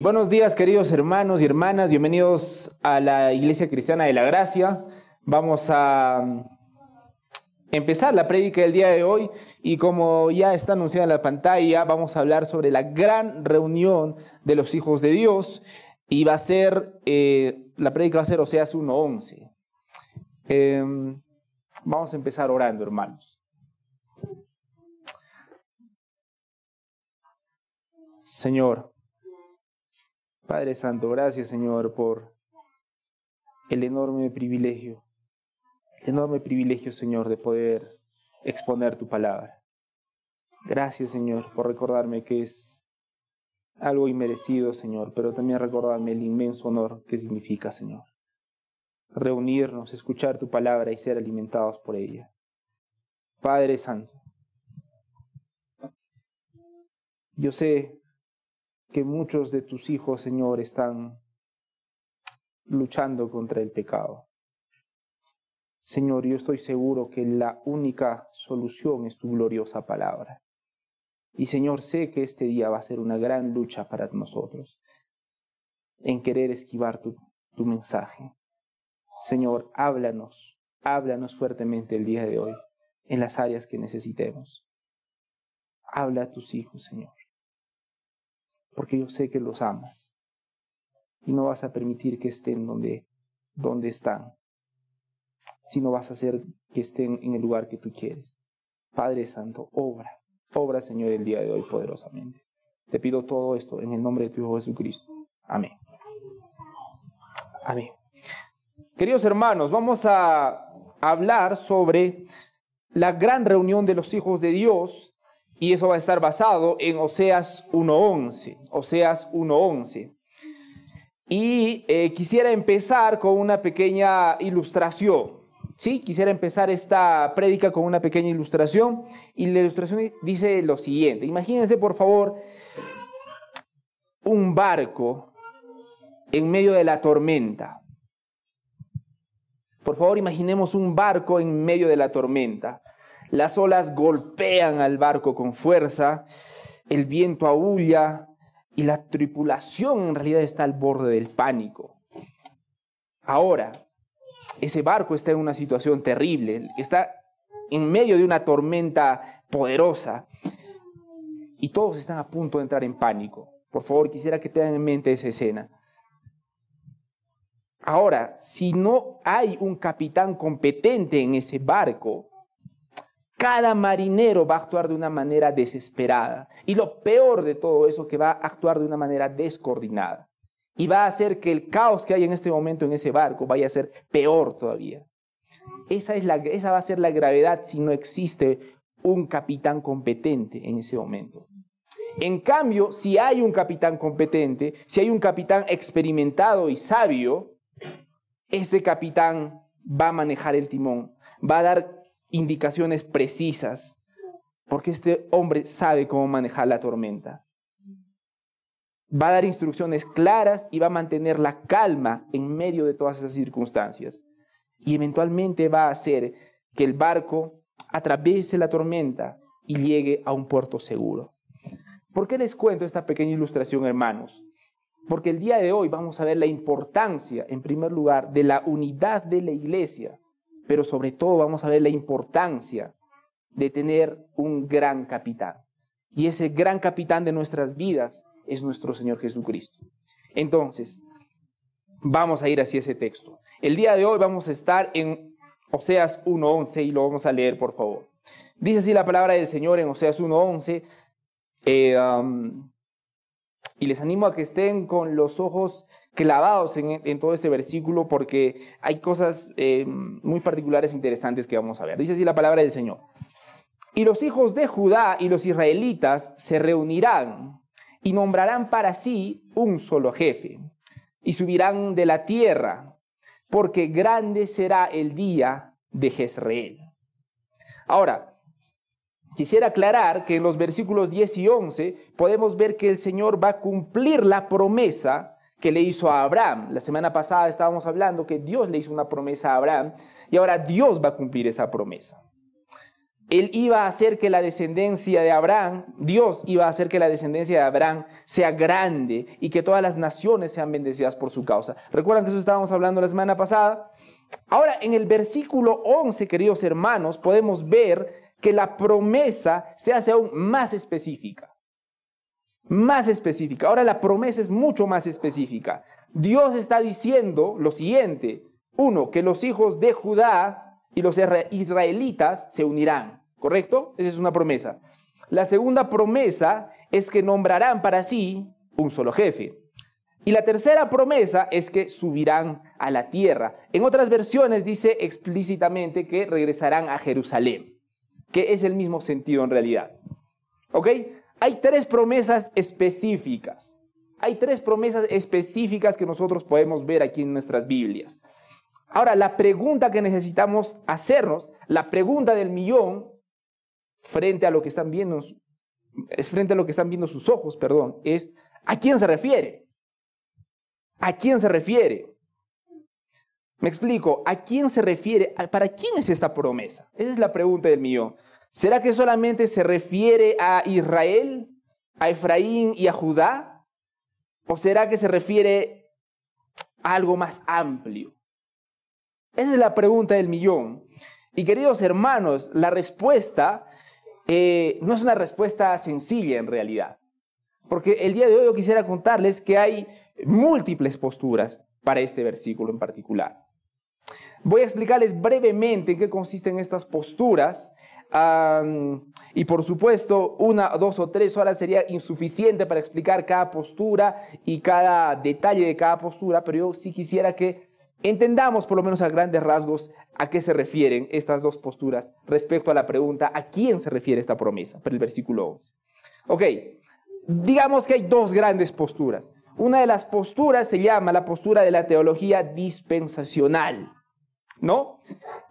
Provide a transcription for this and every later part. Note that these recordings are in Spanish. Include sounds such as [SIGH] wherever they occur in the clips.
Buenos días, queridos hermanos y hermanas. Bienvenidos a la Iglesia Cristiana de la Gracia. Vamos a mm, empezar la prédica del día de hoy y como ya está anunciada en la pantalla, vamos a hablar sobre la gran reunión de los hijos de Dios y va a ser, eh, la prédica va a ser Oseas 1.11. Em, vamos a empezar orando, hermanos. Señor, Padre Santo, gracias Señor por el enorme privilegio, el enorme privilegio Señor de poder exponer tu palabra. Gracias Señor por recordarme que es algo inmerecido Señor, pero también recordarme el inmenso honor que significa Señor. Reunirnos, escuchar tu palabra y ser alimentados por ella. Padre Santo, yo sé que muchos de tus hijos, Señor, están luchando contra el pecado. Señor, yo estoy seguro que la única solución es tu gloriosa palabra. Y Señor, sé que este día va a ser una gran lucha para nosotros en querer esquivar tu, tu mensaje. Señor, háblanos, háblanos fuertemente el día de hoy en las áreas que necesitemos. Habla a tus hijos, Señor porque yo sé que los amas y no vas a permitir que estén donde, donde están, sino vas a hacer que estén en el lugar que tú quieres. Padre Santo, obra, obra Señor el día de hoy poderosamente. Te pido todo esto en el nombre de tu Hijo Jesucristo. Amén. Amén. Queridos hermanos, vamos a hablar sobre la gran reunión de los hijos de Dios y eso va a estar basado en Oseas 1.11, Oseas 1.11. Y eh, quisiera empezar con una pequeña ilustración. Sí, quisiera empezar esta prédica con una pequeña ilustración. Y la ilustración dice lo siguiente. Imagínense, por favor, un barco en medio de la tormenta. Por favor, imaginemos un barco en medio de la tormenta. Las olas golpean al barco con fuerza, el viento aúlla y la tripulación en realidad está al borde del pánico. Ahora, ese barco está en una situación terrible, está en medio de una tormenta poderosa y todos están a punto de entrar en pánico. Por favor, quisiera que tengan en mente esa escena. Ahora, si no hay un capitán competente en ese barco, cada marinero va a actuar de una manera desesperada. Y lo peor de todo eso, que va a actuar de una manera descoordinada. Y va a hacer que el caos que hay en este momento en ese barco vaya a ser peor todavía. Esa, es la, esa va a ser la gravedad si no existe un capitán competente en ese momento. En cambio, si hay un capitán competente, si hay un capitán experimentado y sabio, ese capitán va a manejar el timón, va a dar indicaciones precisas, porque este hombre sabe cómo manejar la tormenta. Va a dar instrucciones claras y va a mantener la calma en medio de todas esas circunstancias. Y eventualmente va a hacer que el barco atraviese la tormenta y llegue a un puerto seguro. ¿Por qué les cuento esta pequeña ilustración, hermanos? Porque el día de hoy vamos a ver la importancia, en primer lugar, de la unidad de la iglesia pero sobre todo vamos a ver la importancia de tener un gran capitán. Y ese gran capitán de nuestras vidas es nuestro Señor Jesucristo. Entonces, vamos a ir hacia ese texto. El día de hoy vamos a estar en Oseas 1.11 y lo vamos a leer, por favor. Dice así la palabra del Señor en Oseas 1.11. Eh, um, y les animo a que estén con los ojos clavados en, todo este versículo porque hay cosas eh, muy particulares e interesantes que vamos a ver. Dice así la palabra del Señor. Y los hijos de Judá y los israelitas se reunirán y nombrarán para sí un solo jefe y subirán de la tierra, porque grande será el día de Jezreel. Ahora, Quisiera aclarar que en los versículos 10 y 11 podemos ver que el Señor va a cumplir la promesa que le hizo a Abraham. La semana pasada estábamos hablando que Dios le hizo una promesa a Abraham y ahora Dios va a cumplir esa promesa. Él iba a hacer que la descendencia de Abraham, Dios iba a hacer que la descendencia de Abraham sea grande y que todas las naciones sean bendecidas por su causa. ¿Recuerdan que eso estábamos hablando la semana pasada? Ahora, en el versículo 11, queridos hermanos, podemos ver que la promesa se hace aún más específica más específica. Ahora la promesa es mucho más específica. Dios está diciendo lo siguiente. Uno, que los hijos de Judá y los israelitas se unirán. ¿Correcto? Esa es una promesa. La segunda promesa es que nombrarán para sí un solo jefe. Y la tercera promesa es que subirán a la tierra. En otras versiones dice explícitamente que regresarán a Jerusalén, que es el mismo sentido en realidad. ¿Ok? Hay tres promesas específicas. Hay tres promesas específicas que nosotros podemos ver aquí en nuestras Biblias. Ahora, la pregunta que necesitamos hacernos, la pregunta del millón, frente a lo que están viendo, es frente a lo que están viendo sus ojos, perdón, es ¿a quién se refiere? ¿A quién se refiere? Me explico, ¿a quién se refiere? ¿Para quién es esta promesa? Esa es la pregunta del millón. ¿Será que solamente se refiere a Israel, a Efraín y a Judá? ¿O será que se refiere a algo más amplio? Esa es la pregunta del millón. Y queridos hermanos, la respuesta eh, no es una respuesta sencilla en realidad. Porque el día de hoy yo quisiera contarles que hay múltiples posturas para este versículo en particular. Voy a explicarles brevemente en qué consisten estas posturas y por supuesto, una, dos o tres horas sería insuficiente para explicar cada postura y cada detalle de cada postura, pero yo sí quisiera que entendamos por lo menos a grandes rasgos a qué se refieren estas dos posturas respecto a la pregunta a quién se refiere esta promesa, para el versículo 11. Ok, digamos que hay dos grandes posturas. Una de las posturas se llama la postura de la teología dispensacional. ¿no?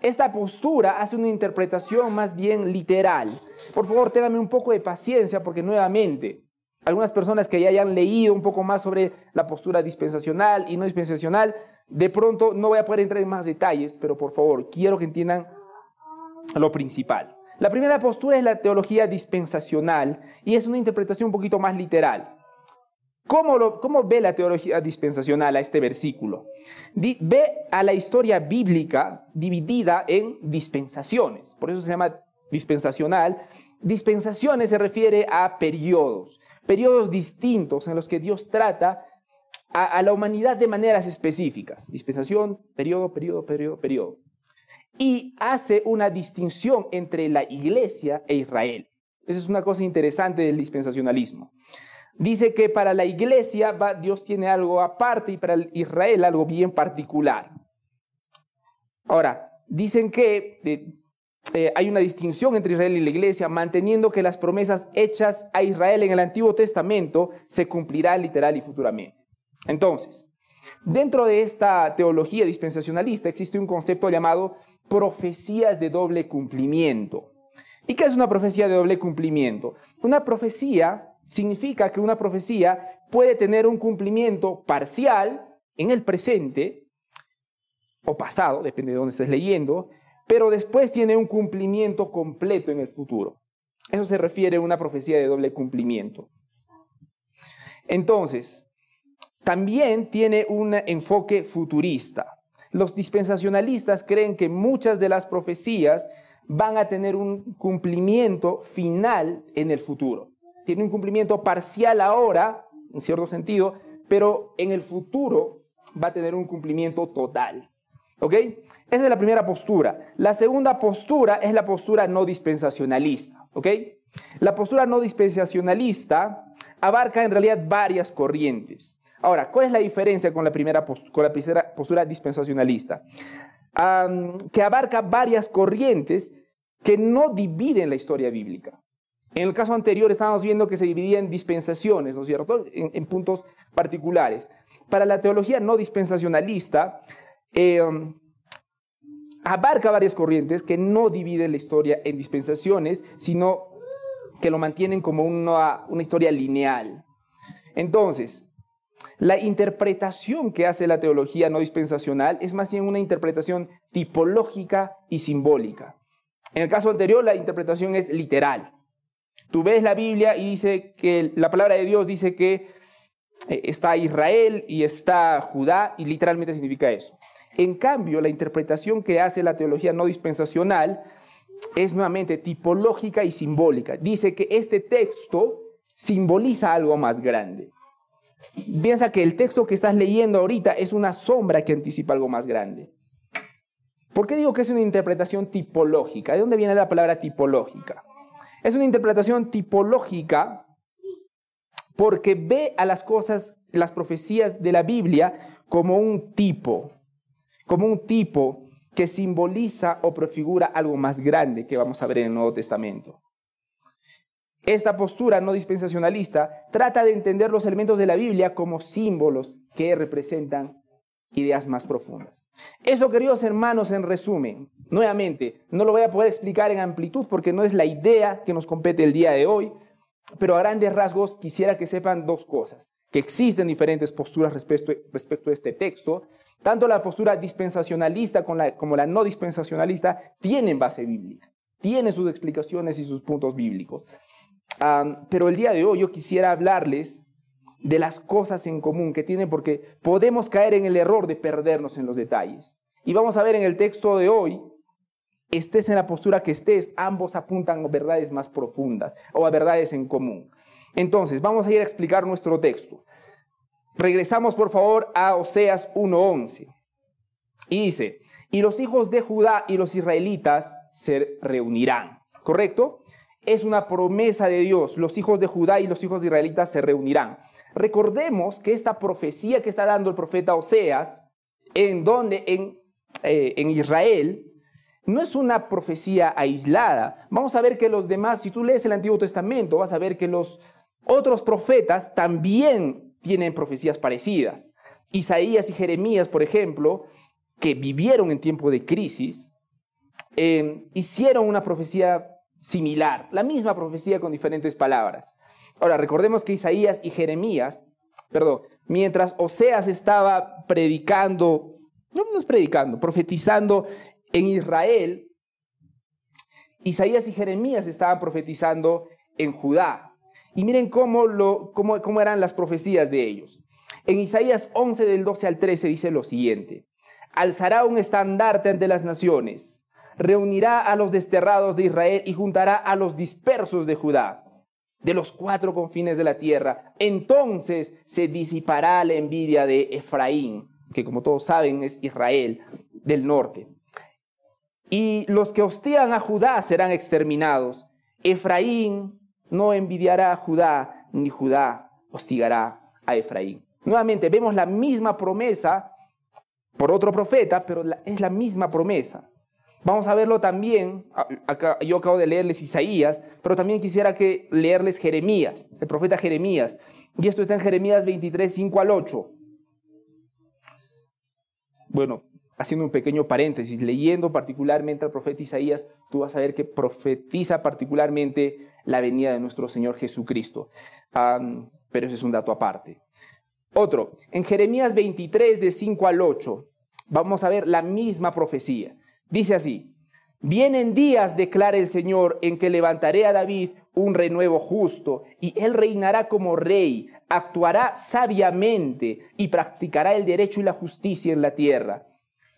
Esta postura hace una interpretación más bien literal. Por favor, téngame un poco de paciencia porque nuevamente, algunas personas que ya hayan leído un poco más sobre la postura dispensacional y no dispensacional, de pronto no voy a poder entrar en más detalles, pero por favor, quiero que entiendan lo principal. La primera postura es la teología dispensacional y es una interpretación un poquito más literal. ¿Cómo, ve la teología dispensacional a este versículo? ve a la historia bíblica dividida en dispensaciones, por eso se llama dispensacional. Dispensaciones se refiere a periodos, periodos distintos en los que Dios trata a, a la humanidad de maneras específicas. Dispensación, periodo, periodo, periodo, periodo. Y hace una distinción entre la iglesia e Israel. Esa es una cosa interesante del dispensacionalismo dice que para la iglesia va, Dios tiene algo aparte y para Israel algo bien particular. Ahora, dicen que eh, eh, hay una distinción entre Israel y la iglesia, manteniendo que las promesas hechas a Israel en el Antiguo Testamento se cumplirán literal y futuramente. Entonces, dentro de esta teología dispensacionalista existe un concepto llamado profecías de doble cumplimiento. ¿Y qué es una profecía de doble cumplimiento? Una profecía significa que una profecía puede tener un cumplimiento parcial en el presente o pasado, depende de dónde estés leyendo, pero después tiene un cumplimiento completo en el futuro. Eso se refiere a una profecía de doble cumplimiento. Entonces, también tiene un enfoque futurista. Los dispensacionalistas creen que muchas de las profecías van a tener un cumplimiento final en el futuro tiene un cumplimiento parcial ahora, en cierto sentido, pero en el futuro va a tener un cumplimiento total. ¿Ok? Esa es la primera postura. La segunda postura es la postura no dispensacionalista. ¿Ok? La postura no dispensacionalista abarca en realidad varias corrientes. Ahora, ¿cuál es la diferencia con la primera postura, la postura dispensacionalista? que abarca varias corrientes que no dividen la historia bíblica. En el caso anterior estábamos viendo que se dividía en dispensaciones, ¿no es cierto?, en, puntos particulares. Para la teología no dispensacionalista, eh, abarca varias corrientes que no dividen la historia en dispensaciones, sino que lo mantienen como una historia lineal. Entonces, la interpretación que hace la teología no dispensacional es más bien una interpretación tipológica y simbólica. En el caso anterior, la interpretación es literal. Tú ves la Biblia y dice que la palabra de Dios dice que eh, está Israel y está Judá y literalmente significa eso. En cambio, la interpretación que hace la teología no dispensacional es nuevamente tipológica y simbólica. Dice que este texto simboliza algo más grande. Piensa que el texto que estás leyendo ahorita es una sombra que anticipa algo más grande. ¿Por qué digo que es una interpretación tipológica? ¿De dónde viene la palabra tipológica? Es una interpretación tipológica porque ve a las cosas, las profecías de la Biblia como un tipo, como un tipo que simboliza o prefigura algo más grande que vamos a ver en el Nuevo Testamento. Esta postura no dispensacionalista trata de entender los elementos de la Biblia como símbolos que representan ideas más profundas. Eso, queridos hermanos, en resumen, nuevamente, no lo voy a poder explicar en amplitud porque no es la idea que nos compete el día de hoy, pero a grandes rasgos quisiera que sepan dos cosas, que existen diferentes posturas respecto, respecto a este texto, tanto la postura dispensacionalista como la, no dispensacionalista tienen base bíblica, tienen sus explicaciones y sus puntos bíblicos. Ah, pero el día de hoy yo quisiera hablarles de las cosas en común que tienen, porque podemos caer en el error de perdernos en los detalles. Y vamos a ver en el texto de hoy, estés en la postura que estés, ambos apuntan a verdades más profundas o a verdades en común. Entonces, vamos a ir a explicar nuestro texto. Regresamos, por favor, a Oseas 1.11. Y dice, y los hijos de Judá y los israelitas se reunirán. ¿Correcto? Es una promesa de Dios. Los hijos de Judá y los hijos de israelitas se reunirán. Recordemos que esta profecía que está dando el profeta Oseas, en donde eh, en, Israel, no es una profecía aislada. Vamos a ver que los demás, si tú lees el Antiguo Testamento, vas a ver que los otros profetas también tienen profecías parecidas. Isaías y Jeremías, por ejemplo, que vivieron en tiempo de crisis, eh, hicieron una profecía similar, la misma profecía con diferentes palabras. Ahora, recordemos que Isaías y Jeremías, perdón, mientras Oseas estaba predicando, no, es predicando, profetizando en Israel, Isaías y Jeremías estaban profetizando en Judá. Y miren cómo, lo, cómo, cómo eran las profecías de ellos. En Isaías 11 del 12 al 13 dice lo siguiente, alzará un estandarte ante las naciones reunirá a los desterrados de Israel y juntará a los dispersos de Judá, de los cuatro confines de la tierra. Entonces se disipará la envidia de Efraín, que como todos saben es Israel del norte. Y los que hostigan a Judá serán exterminados. Efraín no envidiará a Judá, ni Judá hostigará a Efraín. Nuevamente vemos la misma promesa por otro profeta, pero es la misma promesa. Vamos a verlo también, yo acabo de leerles Isaías, pero también quisiera que leerles Jeremías, el profeta Jeremías. Y esto está en Jeremías 23, 5 al 8. Bueno, haciendo un pequeño paréntesis, leyendo particularmente al profeta Isaías, tú vas a ver que profetiza particularmente la venida de nuestro Señor Jesucristo. pero ese es un dato aparte. Otro, en Jeremías 23, de 5 al 8, vamos a ver la misma profecía. Dice así, vienen días, declara el Señor, en que levantaré a David un renuevo justo, y él reinará como rey, actuará sabiamente y practicará el derecho y la justicia en la tierra.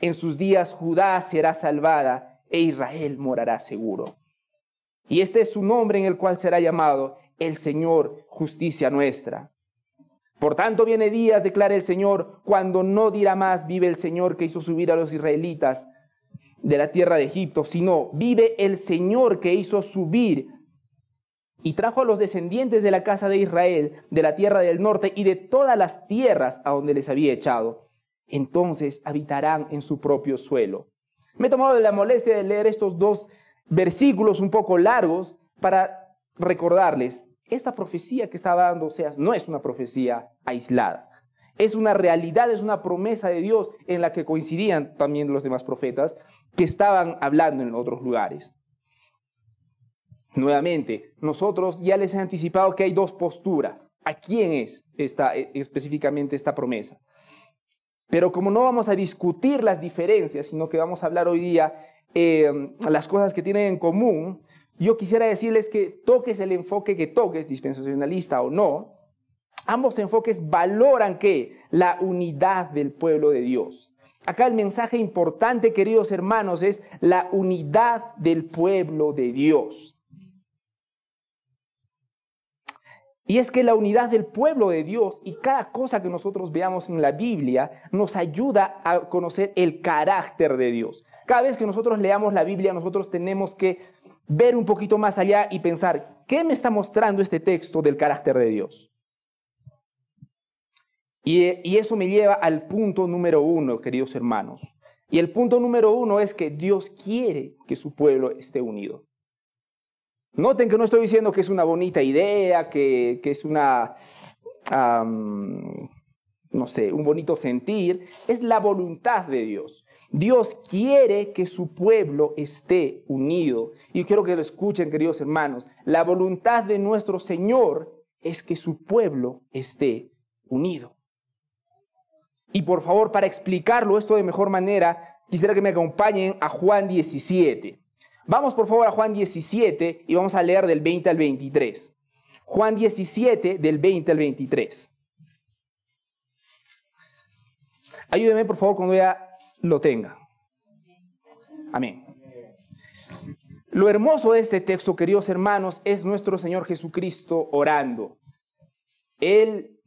En sus días Judá será salvada e Israel morará seguro. Y este es su nombre en el cual será llamado el Señor, justicia nuestra. Por tanto viene días, declara el Señor, cuando no dirá más, vive el Señor que hizo subir a los israelitas de la tierra de Egipto, sino vive el Señor que hizo subir y trajo a los descendientes de la casa de Israel, de la tierra del norte y de todas las tierras a donde les había echado. Entonces habitarán en su propio suelo. Me he tomado la molestia de leer estos dos versículos un poco largos para recordarles, esta profecía que estaba dando Oseas no es una profecía aislada. Es una realidad, es una promesa de Dios en la que coincidían también los demás profetas que estaban hablando en otros lugares. Nuevamente, nosotros ya les he anticipado que hay dos posturas. ¿A quién es esta, eh, específicamente esta promesa? Pero como no vamos a discutir las diferencias, sino que vamos a hablar hoy día em, las cosas que tienen en común, yo quisiera decirles que toques el enfoque que toques, dispensacionalista o no, ambos enfoques valoran que la unidad del pueblo de Dios. Acá el mensaje importante, queridos hermanos, es la unidad del pueblo de Dios. Y es que la unidad del pueblo de Dios y cada cosa que nosotros veamos en la Biblia nos ayuda a conocer el carácter de Dios. Cada vez que nosotros leamos la Biblia, nosotros tenemos que ver un poquito más allá y pensar, ¿qué me está mostrando este texto del carácter de Dios? Y, eso me lleva al punto número uno, queridos hermanos. Y el punto número uno es que Dios quiere que su pueblo esté unido. Noten que no estoy diciendo que es una bonita idea, que, es una, no sé, un bonito sentir. Es la voluntad de Dios. Dios quiere que su pueblo esté unido. Y quiero que lo escuchen, queridos hermanos. La voluntad de nuestro Señor es que su pueblo esté unido. Y por favor, para explicarlo esto de mejor manera, quisiera que me acompañen a Juan 17. Vamos por favor a Juan 17 y vamos a leer del 20 al 23. Juan 17 del 20 al 23. Ayúdeme por favor cuando ya lo tenga. Amén. Lo hermoso de este texto, queridos hermanos, es nuestro Señor Jesucristo orando. Él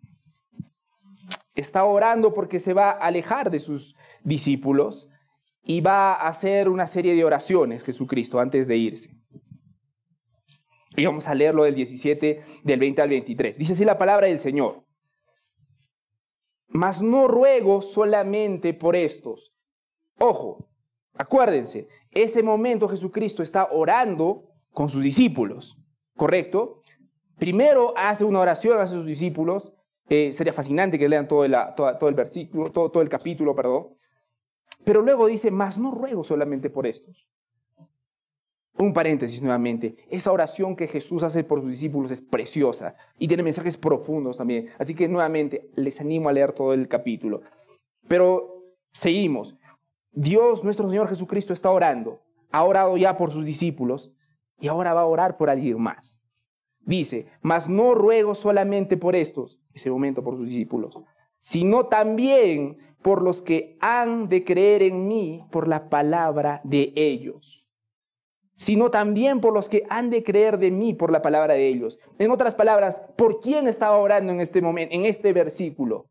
está orando porque se va a alejar de sus discípulos y va a hacer una serie de oraciones Jesucristo antes de irse. Y vamos a leerlo del 17, del 20 al 23. Dice así la palabra del Señor. Mas no ruego solamente por estos. Ojo, acuérdense, ese momento Jesucristo está orando con sus discípulos, ¿correcto? Primero hace una oración a sus discípulos eh, sería fascinante que lean todo, todo el versículo, todo, todo el capítulo, perdón. Pero luego dice, más no ruego solamente por estos. Un paréntesis nuevamente. Esa oración que Jesús hace por sus discípulos es preciosa y tiene mensajes profundos también. Así que nuevamente les animo a leer todo el capítulo. Pero seguimos. Dios, nuestro Señor Jesucristo, está orando. Ha orado ya por sus discípulos y ahora va a orar por alguien más. Dice, mas no ruego solamente por estos, ese momento por sus discípulos, sino también por los que han de creer en mí por la palabra de ellos, sino también por los que han de creer de mí por la palabra de ellos. En otras palabras, ¿por quién estaba orando en este momento, en este versículo?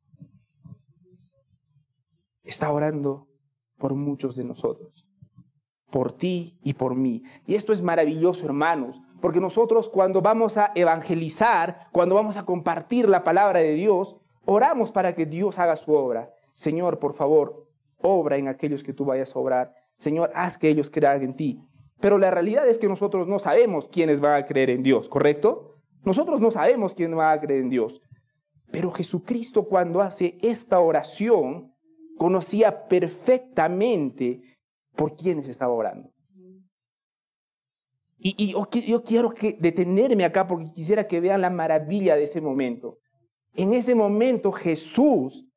Está orando por muchos de nosotros, por ti y por mí. Y esto es maravilloso, hermanos, porque nosotros cuando vamos a evangelizar, cuando vamos a compartir la palabra de Dios, oramos para que Dios haga su obra. Señor, por favor, obra en aquellos que tú vayas a obrar. Señor, haz que ellos crean en ti. Pero la realidad es que nosotros no sabemos quiénes van a creer en Dios, ¿correcto? Nosotros no sabemos quién va a creer en Dios. Pero Jesucristo cuando hace esta oración, conocía perfectamente por quiénes estaba orando. Y, yo, quiero que detenerme acá porque quisiera que vean la maravilla de ese momento. En ese momento Jesús,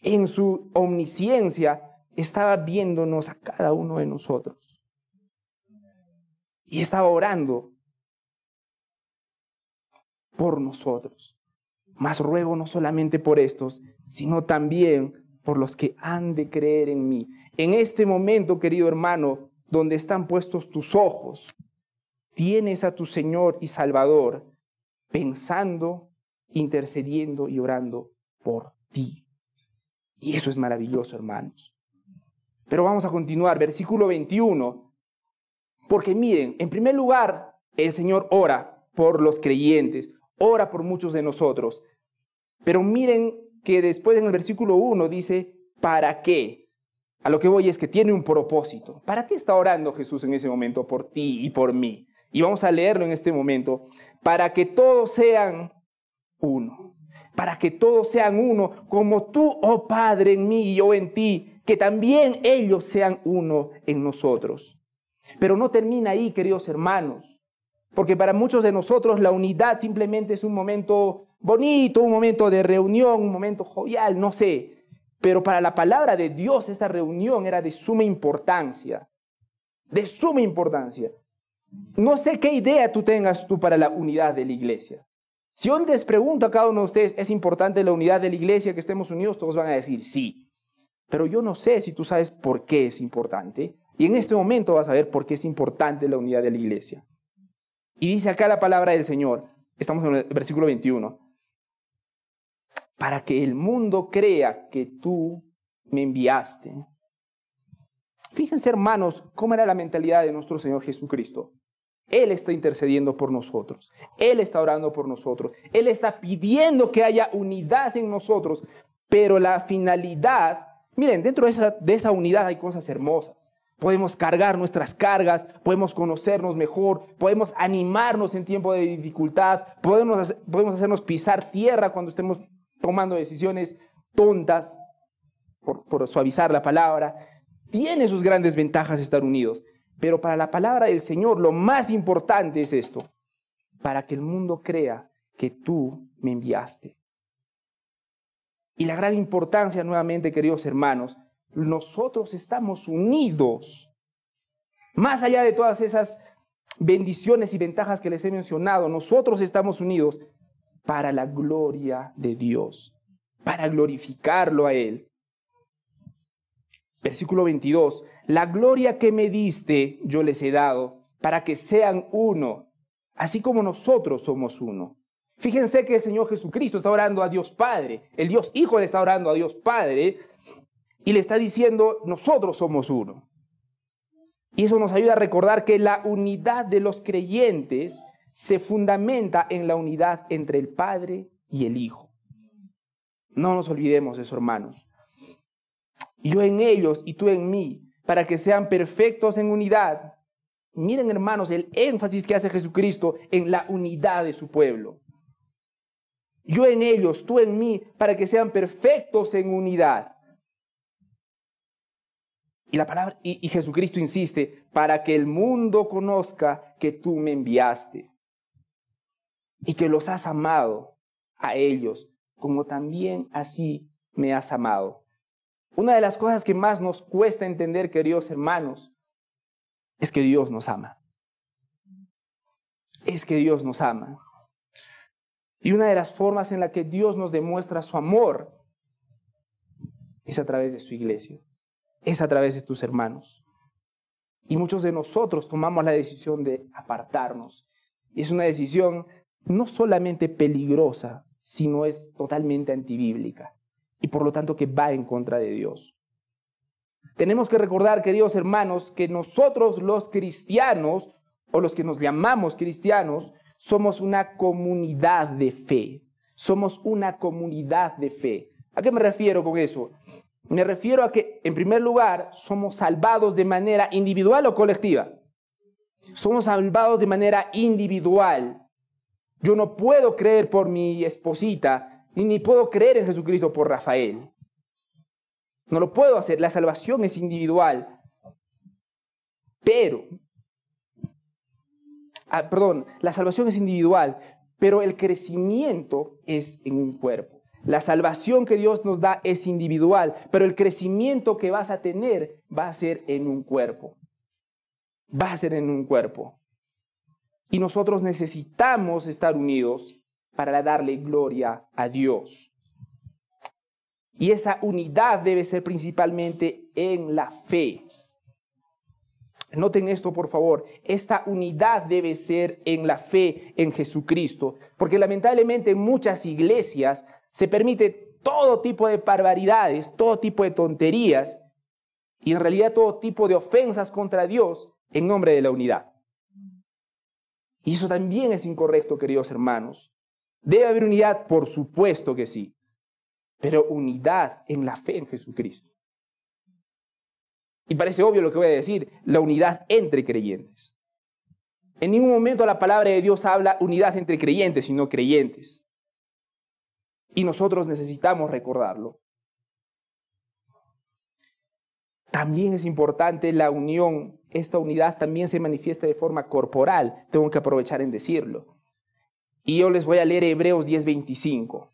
en su omnisciencia, estaba viéndonos a cada uno de nosotros. Y estaba orando por nosotros. Mas ruego no solamente por estos, sino también por los que han de creer en mí. En este momento, querido hermano, donde están puestos tus ojos. Tienes a tu Señor y Salvador pensando, intercediendo y orando por ti. Y eso es maravilloso, hermanos. Pero vamos a continuar, versículo 21. Porque miren, en primer lugar, el Señor ora por los creyentes, ora por muchos de nosotros. Pero miren que después en el versículo 1 dice, ¿para qué? A lo que voy es que tiene un propósito. ¿Para qué está orando Jesús en ese momento por ti y por mí? Y vamos a leerlo en este momento. Para que todos sean uno. Para que todos sean uno, como tú, oh Padre, en mí y yo en ti, que también ellos sean uno en nosotros. Pero no termina ahí, queridos hermanos, porque para muchos de nosotros la unidad simplemente es un momento bonito, un momento de reunión, un momento jovial, no sé, pero para la palabra de Dios esta reunión era de suma importancia. De suma importancia. No sé qué idea tú tengas tú para la unidad de la iglesia. Si hoy les pregunto a cada uno de ustedes, ¿es importante la unidad de la iglesia, que estemos unidos? Todos van a decir sí. Pero yo no sé si tú sabes por qué es importante. Y en este momento vas a ver por qué es importante la unidad de la iglesia. Y dice acá la palabra del Señor. Estamos en el versículo 21 para que el mundo crea que tú me enviaste. Fíjense, hermanos, cómo era la mentalidad de nuestro Señor Jesucristo. Él está intercediendo por nosotros, Él está orando por nosotros, Él está pidiendo que haya unidad en nosotros, pero la finalidad, miren, dentro de esa, esa unidad hay cosas hermosas. Podemos cargar nuestras cargas, podemos conocernos mejor, podemos animarnos en tiempo de dificultad, podemos, podemos hacernos pisar tierra cuando estemos tomando decisiones tontas, por, suavizar la palabra, tiene sus grandes ventajas estar unidos. Pero para la palabra del Señor lo más importante es esto, para que el mundo crea que tú me enviaste. Y la gran importancia nuevamente, queridos hermanos, nosotros estamos unidos. Más allá de todas esas bendiciones y ventajas que les he mencionado, nosotros estamos unidos para la gloria de Dios, para glorificarlo a Él. Versículo 22, la gloria que me diste yo les he dado, para que sean uno, así como nosotros somos uno. Fíjense que el Señor Jesucristo está orando a Dios Padre, el Dios Hijo le está orando a Dios Padre y le está diciendo, nosotros somos uno. Y eso nos ayuda a recordar que la unidad de los creyentes se fundamenta en la unidad entre el Padre y el Hijo. No nos olvidemos de eso, hermanos. Yo en ellos y tú en mí, para que sean perfectos en unidad. Miren, hermanos, el énfasis que hace Jesucristo en la unidad de su pueblo. Yo en ellos, tú en mí, para que sean perfectos en unidad. Y la palabra y Jesucristo insiste para que el mundo conozca que tú me enviaste y que los has amado a ellos, como también así me has amado. Una de las cosas que más nos cuesta entender, queridos hermanos, es que Dios nos ama. Es que Dios nos ama. Y una de las formas en la que Dios nos demuestra su amor es a través de su iglesia, es a través de tus hermanos. Y muchos de nosotros tomamos la decisión de apartarnos. Y es una decisión no solamente peligrosa, sino es totalmente antibíblica y por lo tanto que va en contra de Dios. Tenemos que recordar, queridos hermanos, que nosotros los cristianos, o los que nos llamamos cristianos, somos una comunidad de fe. Somos una comunidad de fe. ¿A qué me refiero con eso? Me refiero a que, en primer lugar, somos salvados de manera individual o colectiva. Somos salvados de manera individual. Yo no puedo creer por mi esposita, ni, puedo creer en Jesucristo por Rafael. No lo puedo hacer, la salvación es individual. Pero, ah, perdón, la salvación es individual, pero el crecimiento es en un cuerpo. La salvación que Dios nos da es individual, pero el crecimiento que vas a tener va a ser en un cuerpo. Va a ser en un cuerpo. Y nosotros necesitamos estar unidos para darle gloria a Dios. Y esa unidad debe ser principalmente en la fe. Noten esto, por favor. Esta unidad debe ser en la fe en Jesucristo, porque lamentablemente en muchas iglesias se permite todo tipo de barbaridades, todo tipo de tonterías y en realidad todo tipo de ofensas contra Dios en nombre de la unidad. Y eso también es incorrecto, queridos hermanos. ¿Debe haber unidad? Por supuesto que sí. Pero unidad en la fe en Jesucristo. Y parece obvio lo que voy a decir, la unidad entre creyentes. En ningún momento la palabra de Dios habla unidad entre creyentes, sino creyentes. Y nosotros necesitamos recordarlo. También es importante la unión esta unidad también se manifiesta de forma corporal. Tengo que aprovechar en decirlo. Y yo les voy a leer Hebreos 10:25.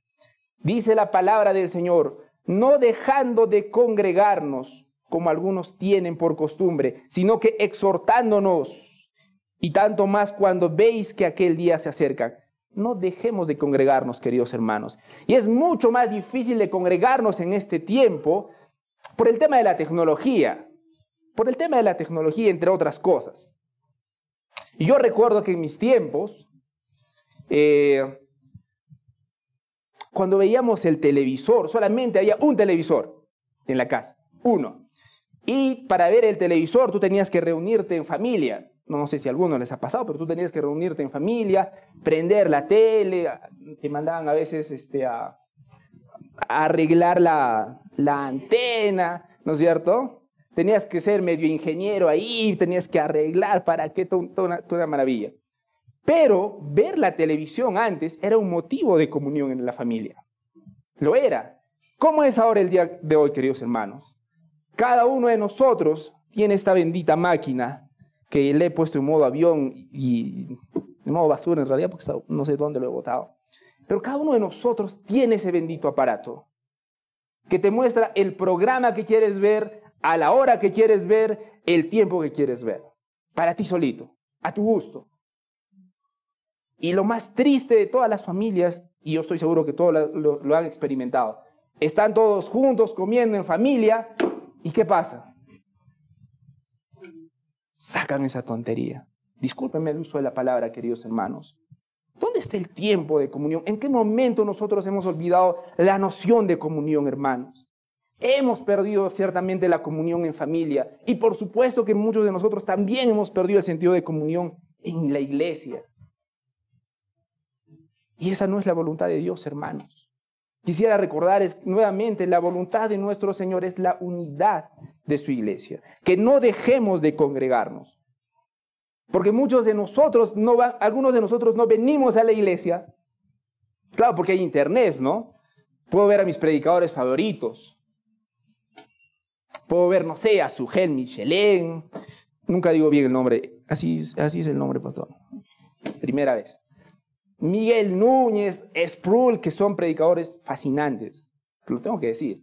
Dice la palabra del Señor, no dejando de congregarnos, como algunos tienen por costumbre, sino que exhortándonos, y tanto más cuando veis que aquel día se acerca. No dejemos de congregarnos, queridos hermanos. Y es mucho más difícil de congregarnos en este tiempo por el tema de la tecnología por el tema de la tecnología, entre otras cosas. Y yo recuerdo que en mis tiempos, eh, cuando veíamos el televisor, solamente había un televisor en la casa, uno. Y para ver el televisor tú tenías que reunirte en familia. No, sé si a algunos les ha pasado, pero tú tenías que reunirte en familia, prender la tele, te mandaban a veces este, a, arreglar la antena, ¿no es cierto? tenías que ser medio ingeniero ahí, tenías que arreglar para que toda una, una maravilla. Pero ver la televisión antes era un motivo de comunión en la familia. Lo era. ¿Cómo es ahora el día de hoy, queridos hermanos? Cada uno de nosotros tiene esta bendita máquina que le he puesto en modo avión y en modo basura en realidad porque no sé dónde lo he botado. Pero cada uno de nosotros tiene ese bendito aparato que te muestra el programa que quieres ver a la hora que quieres ver, el tiempo que quieres ver, para ti solito, a tu gusto. Y lo más triste de todas las familias, y yo estoy seguro que todos lo, han experimentado, están todos juntos comiendo en familia, ¿y qué pasa? Sacan esa tontería. Discúlpenme el uso de la palabra, queridos hermanos. ¿Dónde está el tiempo de comunión? ¿En qué momento nosotros hemos olvidado la noción de comunión, hermanos? Hemos perdido ciertamente la comunión en familia y por supuesto que muchos de nosotros también hemos perdido el sentido de comunión en la iglesia. Y esa no es la voluntad de Dios, hermanos. Quisiera recordar nuevamente, la voluntad de nuestro Señor es la unidad de su iglesia, que no dejemos de congregarnos. Porque muchos de nosotros, no algunos de nosotros no venimos a la iglesia, claro, porque hay internet, ¿no? Puedo ver a mis predicadores favoritos, Puedo ver, no sé, a gen Michelin. Nunca digo bien el nombre. Así, así es el nombre, pastor. Primera vez. Miguel Núñez, Sproul, que son predicadores fascinantes. Lo tengo que decir.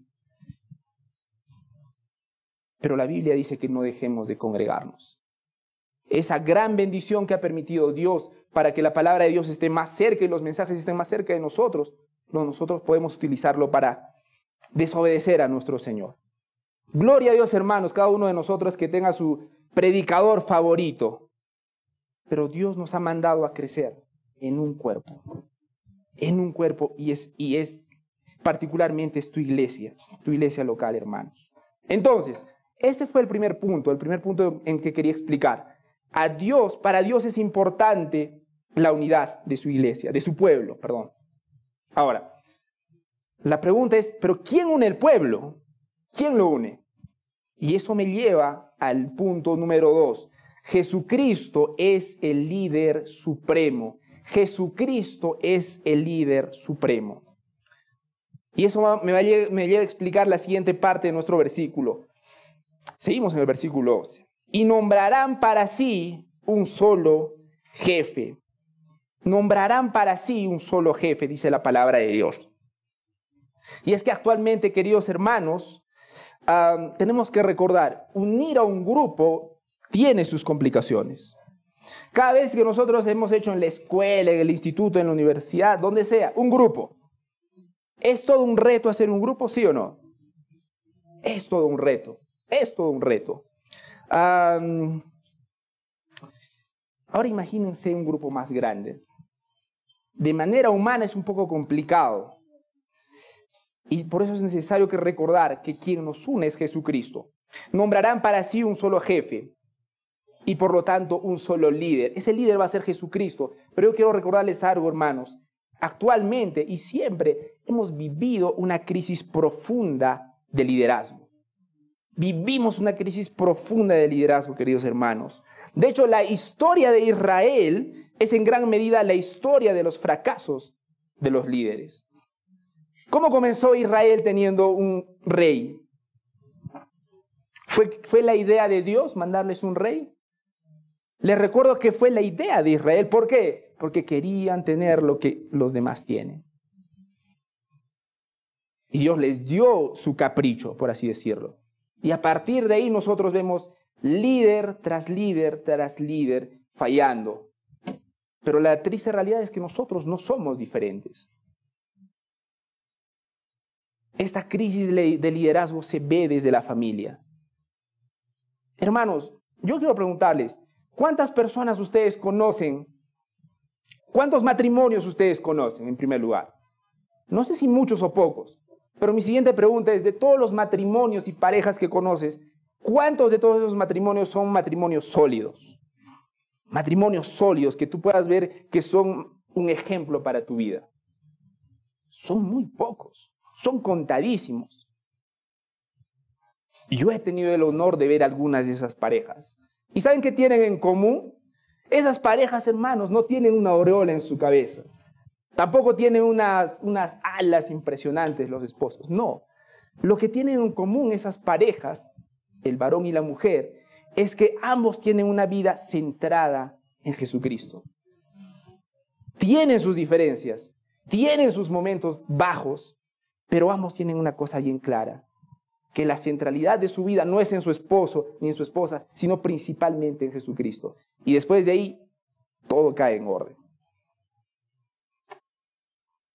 Pero la Biblia dice que no dejemos de congregarnos. Esa gran bendición que ha permitido Dios para que la palabra de Dios esté más cerca y los mensajes estén más cerca de nosotros, nosotros podemos utilizarlo para desobedecer a nuestro Señor. Gloria a Dios, hermanos, cada uno de nosotros que tenga su predicador favorito. Pero Dios nos ha mandado a crecer en un cuerpo. En un cuerpo y es, y es particularmente es tu iglesia, tu iglesia local, hermanos. Entonces, ese fue el primer punto, el primer punto en que quería explicar. A Dios, para Dios es importante la unidad de su iglesia, de su pueblo, perdón. Ahora, la pregunta es, ¿pero quién une el pueblo? ¿Quién lo une? Y eso me lleva al punto número dos. Jesucristo es el líder supremo. Jesucristo es el líder supremo. Y eso me, lleva a explicar la siguiente parte de nuestro versículo. Seguimos en el versículo 11. Y nombrarán para sí un solo jefe. Nombrarán para sí un solo jefe, dice la palabra de Dios. Y es que actualmente, queridos hermanos, tenemos que recordar, unir a un grupo tiene sus complicaciones. Cada vez que nosotros hemos hecho en la escuela, en el instituto, en la universidad, donde sea, un grupo. ¿Es todo un reto hacer un grupo, sí o no? Es todo un reto, es todo un reto. ahora imagínense un grupo más grande. De manera humana es un poco complicado, y por eso es necesario que recordar que quien nos une es Jesucristo. Nombrarán para sí un solo jefe y por lo tanto un solo líder. Ese líder va a ser Jesucristo. Pero yo quiero recordarles algo, hermanos. Actualmente y siempre hemos vivido una crisis profunda de liderazgo. Vivimos una crisis profunda de liderazgo, queridos hermanos. De hecho, la historia de Israel es en gran medida la historia de los fracasos de los líderes. ¿Cómo comenzó Israel teniendo un rey? ¿Fue, ¿Fue, la idea de Dios mandarles un rey? Les recuerdo que fue la idea de Israel. ¿Por qué? Porque querían tener lo que los demás tienen. Y Dios les dio su capricho, por así decirlo. Y a partir de ahí nosotros vemos líder tras líder tras líder fallando. Pero la triste realidad es que nosotros no somos diferentes. Esta crisis de liderazgo se ve desde la familia. Hermanos, yo quiero preguntarles, ¿cuántas personas ustedes conocen? ¿Cuántos matrimonios ustedes conocen en primer lugar? No sé si muchos o pocos, pero mi siguiente pregunta es, de todos los matrimonios y parejas que conoces, ¿cuántos de todos esos matrimonios son matrimonios sólidos? Matrimonios sólidos que tú puedas ver que son un ejemplo para tu vida. Son muy pocos son contadísimos. Yo he tenido el honor de ver algunas de esas parejas. ¿Y saben qué tienen en común? Esas parejas, hermanos, no tienen una aureola en su cabeza. Tampoco tienen unas, unas alas impresionantes los esposos. No. Lo que tienen en común esas parejas, el varón y la mujer, es que ambos tienen una vida centrada en Jesucristo. Tienen sus diferencias, tienen sus momentos bajos, pero ambos tienen una cosa bien clara, que la centralidad de su vida no es en su esposo ni en su esposa, sino principalmente en Jesucristo. Y después de ahí, todo cae en orden.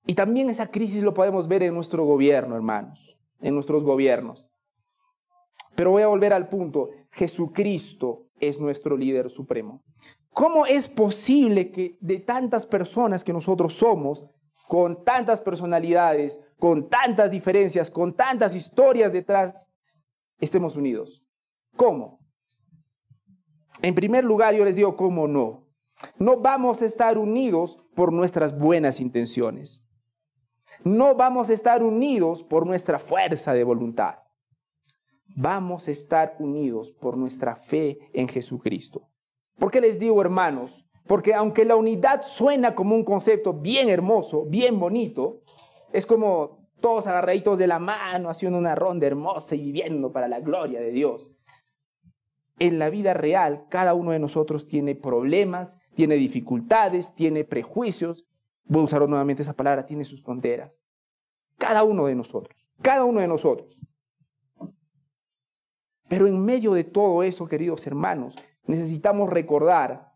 Y también esa crisis lo podemos ver en nuestro gobierno, hermanos, en nuestros gobiernos. Pero voy a volver al punto, Jesucristo es nuestro líder supremo. ¿Cómo es posible que de tantas personas que nosotros somos, con tantas personalidades, con tantas diferencias, con tantas historias detrás, estemos unidos. ¿Cómo? En primer lugar, yo les digo cómo no. No vamos a estar unidos por nuestras buenas intenciones. No vamos a estar unidos por nuestra fuerza de voluntad. Vamos a estar unidos por nuestra fe en Jesucristo. ¿Por qué les digo, hermanos? Porque aunque la unidad suena como un concepto bien hermoso, bien bonito, es como todos agarraditos de la mano, haciendo una ronda hermosa y viviendo para la gloria de Dios. En la vida real, cada uno de nosotros tiene problemas, tiene dificultades, tiene prejuicios. Voy a usar nuevamente esa palabra, tiene sus fronteras. Cada uno de nosotros, cada uno de nosotros. Pero en medio de todo eso, queridos hermanos, necesitamos recordar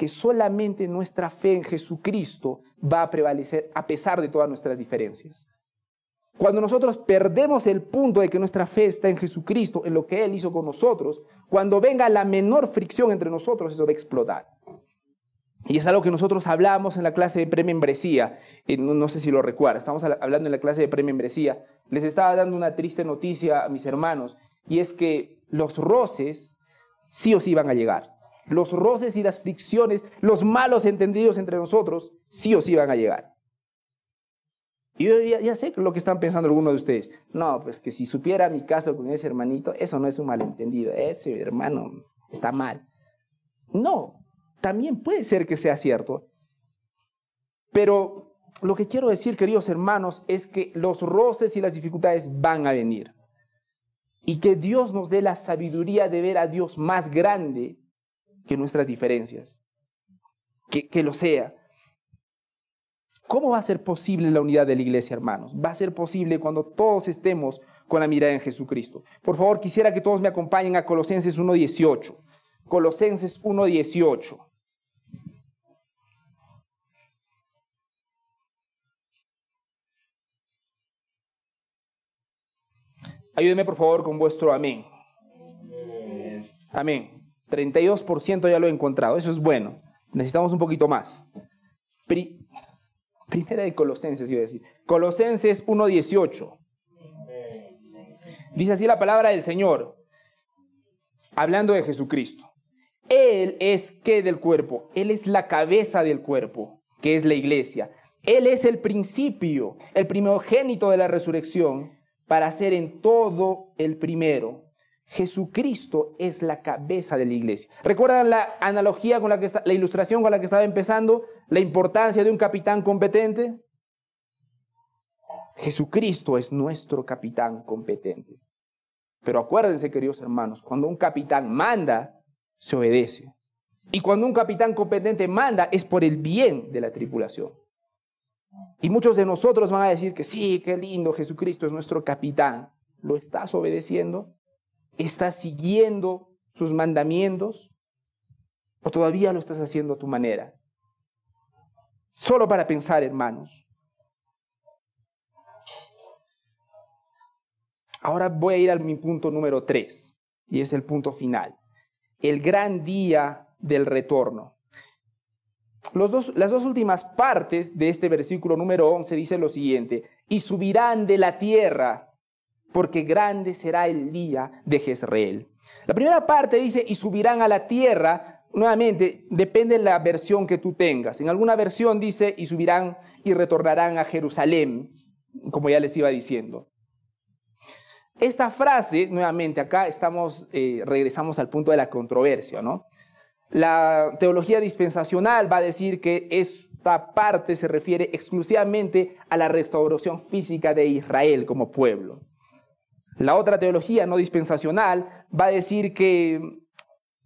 que solamente nuestra fe en Jesucristo va a prevalecer a pesar de todas nuestras diferencias. Cuando nosotros perdemos el punto de que nuestra fe está en Jesucristo, en lo que Él hizo con nosotros, cuando venga la menor fricción entre nosotros, eso va a explotar. Y es algo que nosotros hablamos en la clase de premembresía, no sé si lo recuerda, estamos hablando en la clase de premembresía, les estaba dando una triste noticia a mis hermanos, y es que los roces sí o sí van a llegar los roces y las fricciones, los malos entendidos entre nosotros, sí o sí van a llegar. Y yo ya, ya, sé lo que están pensando algunos de ustedes. No, pues que si supiera mi caso con ese hermanito, eso no es un malentendido. Ese hermano está mal. No, también puede ser que sea cierto. Pero lo que quiero decir, queridos hermanos, es que los roces y las dificultades van a venir. Y que Dios nos dé la sabiduría de ver a Dios más grande que nuestras diferencias. Que, lo sea. ¿Cómo va a ser posible la unidad de la iglesia, hermanos? Va a ser posible cuando todos estemos con la mirada en Jesucristo. Por favor, quisiera que todos me acompañen a Colosenses 1.18. Colosenses 1.18. Ayúdenme por favor con vuestro amén. Amén. 32% ya lo he encontrado, eso es bueno. Necesitamos un poquito más. primera de Colosenses, iba a decir. Colosenses 1.18. Dice así la palabra del Señor, hablando de Jesucristo. Él es ¿qué del cuerpo, Él es la cabeza del cuerpo, que es la iglesia. Él es el principio, el primogénito de la resurrección, para ser en todo el primero Jesucristo es la cabeza de la iglesia. ¿Recuerdan la analogía con la que la ilustración con la que estaba empezando? La importancia de un capitán competente. Jesucristo es nuestro capitán competente. Pero acuérdense, queridos hermanos, cuando un capitán manda, se obedece. Y cuando un capitán competente manda, es por el bien de la tripulación. Y muchos de nosotros van a decir que sí, qué lindo, Jesucristo es nuestro capitán. ¿Lo estás obedeciendo? ¿Estás siguiendo sus mandamientos? ¿O todavía lo estás haciendo a tu manera? Solo para pensar, hermanos. Ahora voy a ir al mi punto número 3, y es el punto final. El gran día del retorno. las dos últimas partes de este versículo número 11 dice lo siguiente, y subirán de la tierra porque grande será el día de Jezreel. La primera parte dice, y subirán a la tierra. Nuevamente, depende de la versión que tú tengas. En alguna versión dice, y subirán y retornarán a Jerusalén, como ya les iba diciendo. Esta frase, nuevamente, acá estamos, eh, regresamos al punto de la controversia, ¿no? La teología dispensacional va a decir que esta parte se refiere exclusivamente a la restauración física de Israel como pueblo. La otra teología no dispensacional va a decir que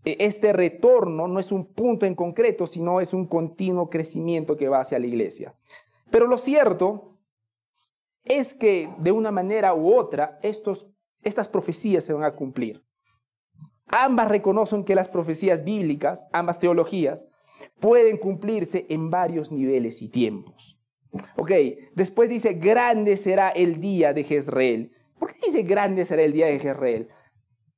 eh, este retorno no es un punto en concreto, sino es un continuo crecimiento que va hacia la iglesia. Pero lo cierto es que de una manera u otra estas profecías se van a cumplir. Ambas reconocen que las profecías bíblicas, ambas teologías, pueden cumplirse en varios niveles y tiempos. Ok, después dice, grande será el día de Jezreel ¿Por qué dice grande será el día de Jezreel?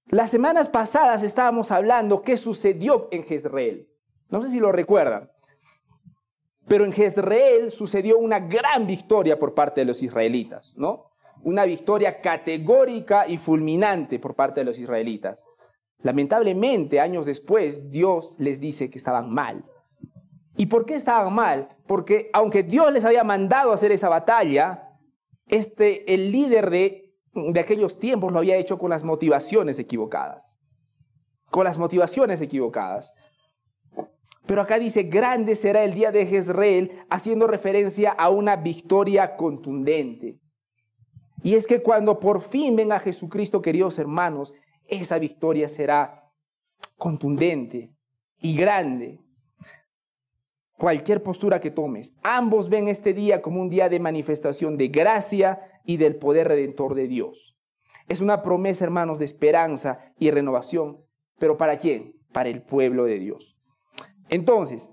Las semanas pasadas estábamos hablando qué sucedió en Jezreel. No sé si lo recuerdan. Pero en Jezreel sucedió una gran victoria por parte de los israelitas, ¿no? Una victoria categórica y fulminante por parte de los israelitas. Lamentablemente, años después, Dios les dice que estaban mal. ¿Y por qué estaban mal? Porque aunque Dios les había mandado hacer esa batalla, este, el líder de de aquellos tiempos lo había hecho con las motivaciones equivocadas. Con las motivaciones equivocadas. Pero acá dice, grande será el día de Jezreel, haciendo referencia a una victoria contundente. Y es que cuando por fin venga Jesucristo, queridos hermanos, esa victoria será contundente y grande. Cualquier postura que tomes, ambos ven este día como un día de manifestación de gracia y del poder redentor de Dios. Es una promesa, hermanos, de esperanza y renovación. ¿Pero para quién? Para el pueblo de Dios. Entonces,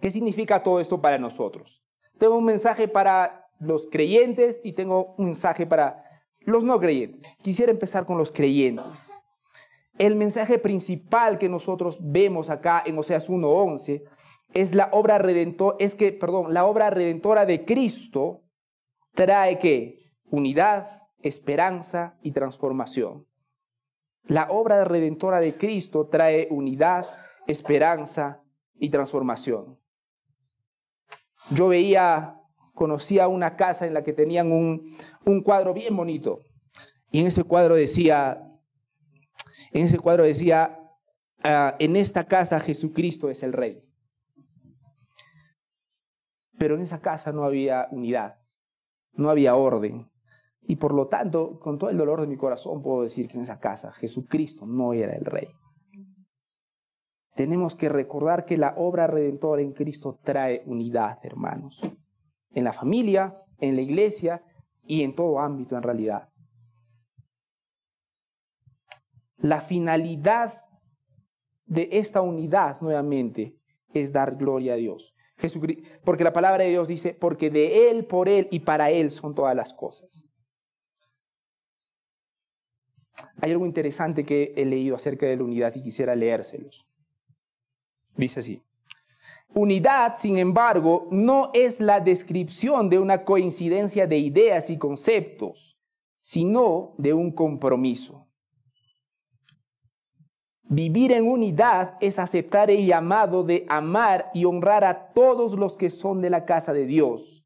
¿qué significa todo esto para nosotros? Tengo un mensaje para los creyentes y tengo un mensaje para los no creyentes. Quisiera empezar con los creyentes. El mensaje principal que nosotros vemos acá en Oseas 1.11 es la obra redentora, es que, perdón, la obra redentora de Cristo trae que unidad, esperanza y transformación. La obra redentora de Cristo trae unidad, esperanza y transformación. Yo veía, conocía una casa en la que tenían un, un cuadro bien bonito. Y en ese cuadro decía, en ese cuadro decía, ah, en esta casa Jesucristo es el rey. Pero en esa casa no había unidad no había orden. Y por lo tanto, con todo el dolor de mi corazón, puedo decir que en esa casa Jesucristo no era el rey. Tenemos que recordar que la obra redentora en Cristo trae unidad, hermanos, en la familia, en la iglesia y en todo ámbito en realidad. La finalidad de esta unidad, nuevamente, es dar gloria a Dios porque la palabra de Dios dice, porque de Él, por Él y para Él son todas las cosas. Hay algo interesante que he leído acerca de la unidad y quisiera leérselos. Dice así. Unidad, sin embargo, no es la descripción de una coincidencia de ideas y conceptos, sino de un compromiso. Vivir en unidad es aceptar el llamado de amar y honrar a todos los que son de la casa de Dios,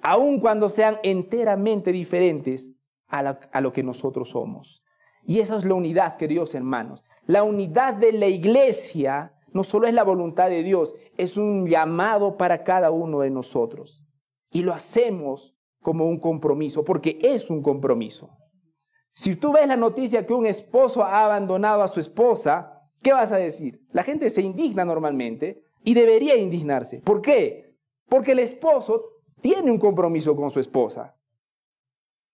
aun cuando sean enteramente diferentes a, lo que nosotros somos. Y esa es la unidad, queridos hermanos. La unidad de la iglesia no solo es la voluntad de Dios, es un llamado para cada uno de nosotros. Y lo hacemos como un compromiso, porque es un compromiso. Si tú ves la noticia que un esposo ha abandonado a su esposa, ¿qué vas a decir? La gente se indigna normalmente y debería indignarse. ¿Por qué? Porque el esposo tiene un compromiso con su esposa.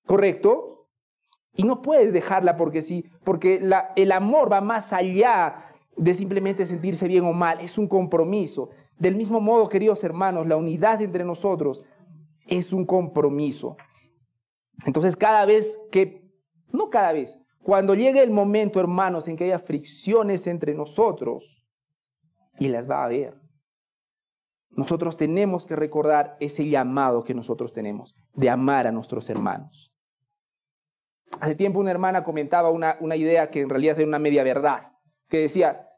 ¿Correcto? Y no puedes dejarla porque sí, porque el amor va más allá de simplemente sentirse bien o mal, es un compromiso. Del mismo modo, queridos hermanos, la unidad entre nosotros es un compromiso. Entonces, cada vez que no cada vez. Cuando llegue el momento, hermanos, en que haya fricciones entre nosotros, y las va a haber, nosotros tenemos que recordar ese llamado que nosotros tenemos de amar a nuestros hermanos. Hace tiempo una hermana comentaba una, idea que en realidad era una media verdad, que decía,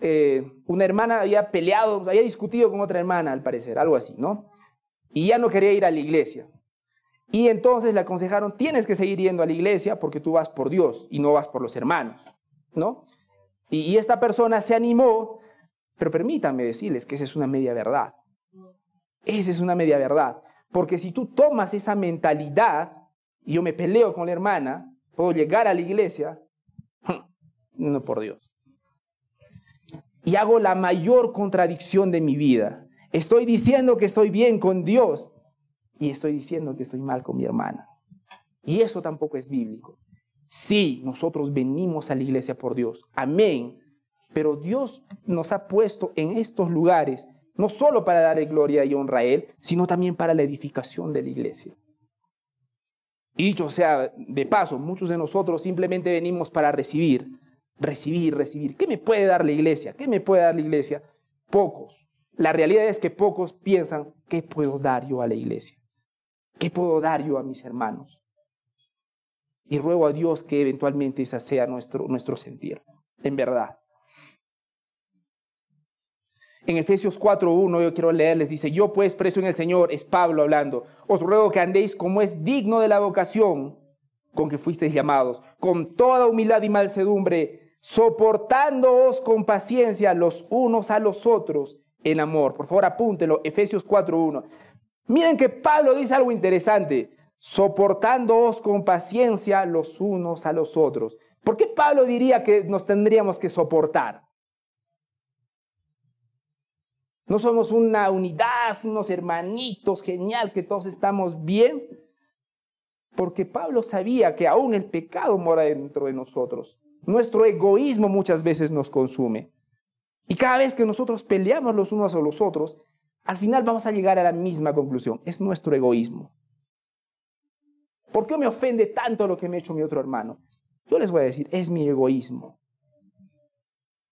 eh, una hermana había peleado, había discutido con otra hermana, al parecer, algo así, ¿no? Y ya no quería ir a la iglesia. Y entonces le aconsejaron, tienes que seguir yendo a la iglesia porque tú vas por Dios y no vas por los hermanos, ¿no? Y, esta persona se animó, pero permítanme decirles que esa es una media verdad. Esa es una media verdad. Porque si tú tomas esa mentalidad, y yo me peleo con la hermana, puedo llegar a la iglesia, [LAUGHS] no por Dios. Y hago la mayor contradicción de mi vida. Estoy diciendo que estoy bien con Dios, y estoy diciendo que estoy mal con mi hermana. Y eso tampoco es bíblico. Sí, nosotros venimos a la iglesia por Dios. Amén. Pero Dios nos ha puesto en estos lugares no solo para darle gloria y honra a Él, sino también para la edificación de la iglesia. Y dicho sea de paso, muchos de nosotros simplemente venimos para recibir, recibir, recibir. ¿Qué me puede dar la iglesia? ¿Qué me puede dar la iglesia? Pocos. La realidad es que pocos piensan, ¿qué puedo dar yo a la iglesia? ¿Qué puedo dar yo a mis hermanos? Y ruego a Dios que eventualmente esa sea nuestro, nuestro sentir, en verdad. En Efesios 4.1, yo quiero leerles, dice, yo pues preso en el Señor, es Pablo hablando, os ruego que andéis como es digno de la vocación con que fuisteis llamados, con toda humildad y malsedumbre, soportándoos con paciencia los unos a los otros en amor. Por favor, apúntelo, Efesios 4.1. Miren que Pablo dice algo interesante, soportándoos con paciencia los unos a los otros. ¿Por qué Pablo diría que nos tendríamos que soportar? No somos una unidad, unos hermanitos, genial, que todos estamos bien. Porque Pablo sabía que aún el pecado mora dentro de nosotros. Nuestro egoísmo muchas veces nos consume. Y cada vez que nosotros peleamos los unos a los otros, al final vamos a llegar a la misma conclusión. Es nuestro egoísmo. ¿Por qué me ofende tanto lo que me ha hecho mi otro hermano? Yo les voy a decir, es mi egoísmo.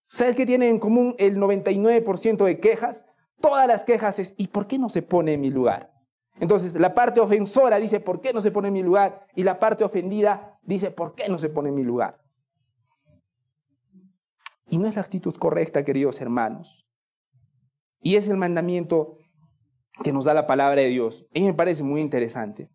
¿Sabes qué tienen en común el 99% de quejas? Todas las quejas es, ¿y por qué no se pone en mi lugar? Entonces, la parte ofensora dice, ¿por qué no se pone en mi lugar? Y la parte ofendida dice, ¿por qué no se pone en mi lugar? Y no es la actitud correcta, queridos hermanos. Y es el mandamiento que nos da la palabra de Dios. Y me parece muy interesante.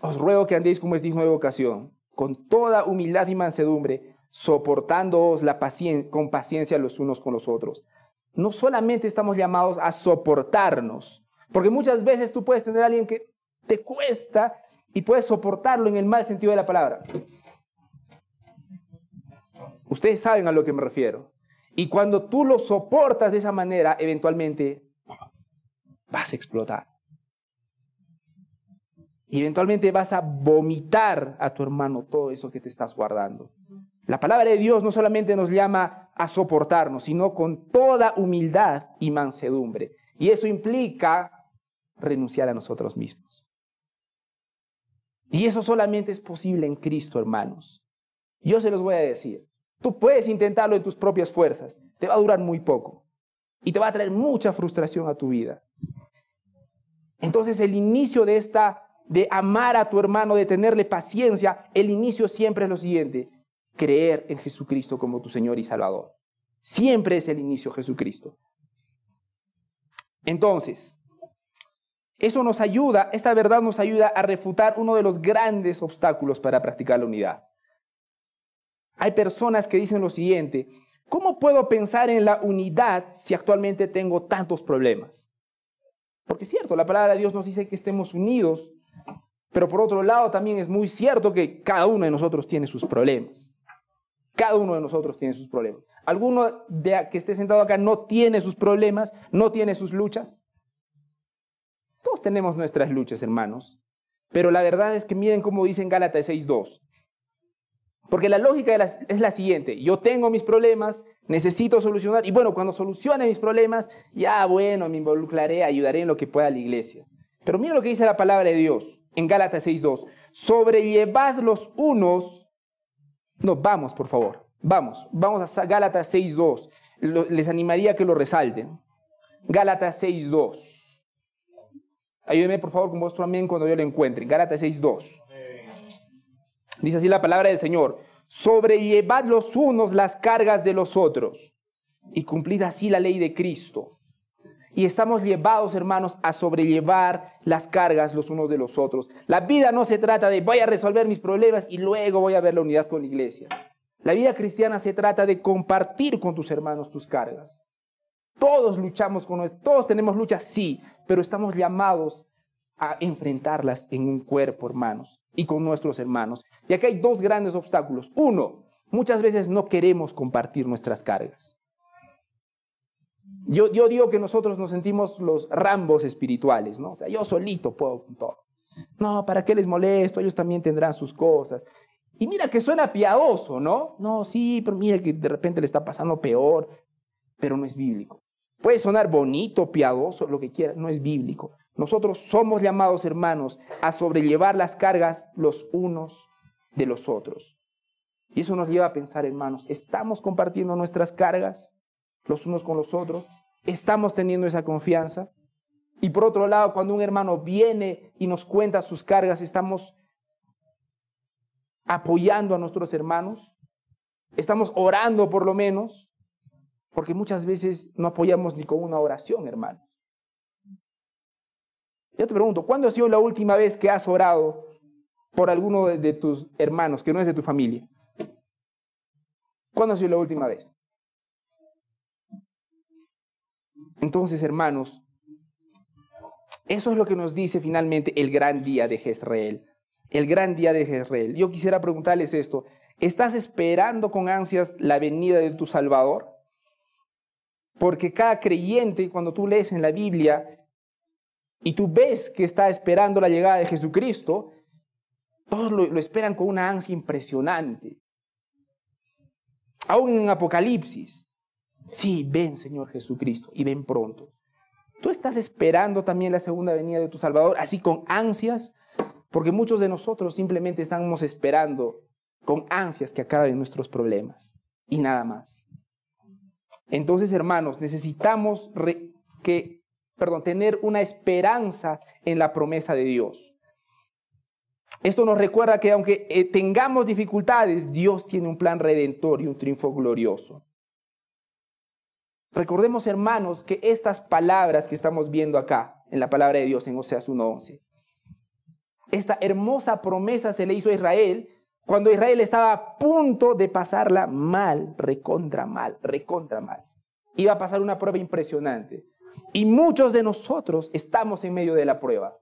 Os ruego que andéis como es digno de vocación, con toda humildad y mansedumbre, soportándoos la pacien con paciencia los unos con los otros. No solamente estamos llamados a soportarnos, porque muchas veces tú puedes tener a alguien que te cuesta y puedes soportarlo en el mal sentido de la palabra. Ustedes saben a lo que me refiero. Y cuando tú lo soportas de esa manera, eventualmente vas a explotar. Y eventualmente vas a vomitar a tu hermano todo eso que te estás guardando. La palabra de Dios no solamente nos llama a soportarnos, sino con toda humildad y mansedumbre. Y eso implica renunciar a nosotros mismos. Y eso solamente es posible en Cristo, hermanos. Yo se los voy a decir. Tú puedes intentarlo en tus propias fuerzas. Te va a durar muy poco. Y te va a traer mucha frustración a tu vida. Entonces el inicio de esta, de amar a tu hermano, de tenerle paciencia, el inicio siempre es lo siguiente. Creer en Jesucristo como tu Señor y Salvador. Siempre es el inicio Jesucristo. Entonces, eso nos ayuda, esta verdad nos ayuda a refutar uno de los grandes obstáculos para practicar la unidad. Hay personas que dicen lo siguiente, ¿cómo puedo pensar en la unidad si actualmente tengo tantos problemas? Porque es cierto, la palabra de Dios nos dice que estemos unidos, pero por otro lado también es muy cierto que cada uno de nosotros tiene sus problemas. Cada uno de nosotros tiene sus problemas. ¿Alguno de que esté sentado acá no tiene sus problemas, no tiene sus luchas? Todos tenemos nuestras luchas, hermanos. Pero la verdad es que miren cómo dicen Gálatas 6.2. Porque la lógica es la siguiente, yo tengo mis problemas, necesito solucionar, y bueno, cuando solucione mis problemas, ya bueno, me involucraré, ayudaré en lo que pueda la iglesia. Pero mira lo que dice la palabra de Dios en Gálatas 6.2, sobrellevad los unos, no, vamos por favor, vamos, vamos a Gálatas 6.2, les animaría a que lo resalten. Gálatas 6.2. Ayúdenme por favor con vuestro también cuando yo lo encuentre. Gálatas 6.2. Dice así la palabra del Señor, sobrellevad los unos las cargas de los otros y cumplid así la ley de Cristo. Y estamos llevados, hermanos, a sobrellevar las cargas los unos de los otros. La vida no se trata de voy a resolver mis problemas y luego voy a ver la unidad con la iglesia. La vida cristiana se trata de compartir con tus hermanos tus cargas. Todos luchamos con nosotros, todos tenemos luchas, sí, pero estamos llamados a enfrentarlas en un cuerpo, hermanos, y con nuestros hermanos. Y aquí hay dos grandes obstáculos. Uno, muchas veces no queremos compartir nuestras cargas. Yo, yo digo que nosotros nos sentimos los rambos espirituales, ¿no? O sea, yo solito puedo con todo. No, ¿para qué les molesto? Ellos también tendrán sus cosas. Y mira que suena piadoso, ¿no? No, sí, pero mira que de repente le está pasando peor, pero no es bíblico. Puede sonar bonito, piadoso, lo que quiera, no es bíblico. Nosotros somos llamados, hermanos, a sobrellevar las cargas los unos de los otros. Y eso nos lleva a pensar, hermanos, ¿estamos compartiendo nuestras cargas los unos con los otros? ¿Estamos teniendo esa confianza? Y por otro lado, cuando un hermano viene y nos cuenta sus cargas, ¿estamos apoyando a nuestros hermanos? ¿Estamos orando por lo menos? Porque muchas veces no apoyamos ni con una oración, hermano. Yo te pregunto, ¿cuándo ha sido la última vez que has orado por alguno de, tus hermanos que no es de tu familia? ¿Cuándo ha sido la última vez? Entonces, hermanos, eso es lo que nos dice finalmente el gran día de Jezreel. El gran día de Jezreel. Yo quisiera preguntarles esto. ¿Estás esperando con ansias la venida de tu Salvador? Porque cada creyente, cuando tú lees en la Biblia, y tú ves que está esperando la llegada de Jesucristo, todos lo, esperan con una ansia impresionante. Aún en Apocalipsis, sí, ven Señor Jesucristo y ven pronto. Tú estás esperando también la segunda venida de tu Salvador, así con ansias, porque muchos de nosotros simplemente estamos esperando con ansias que acaben nuestros problemas y nada más. Entonces, hermanos, necesitamos que perdón, tener una esperanza en la promesa de Dios. Esto nos recuerda que aunque eh, tengamos dificultades, Dios tiene un plan redentor y un triunfo glorioso. Recordemos, hermanos, que estas palabras que estamos viendo acá, en la palabra de Dios en Oseas 1.11, esta hermosa promesa se le hizo a Israel cuando Israel estaba a punto de pasarla mal, recontra mal, recontra mal. Iba a pasar una prueba impresionante. Y muchos de nosotros estamos en medio de la prueba.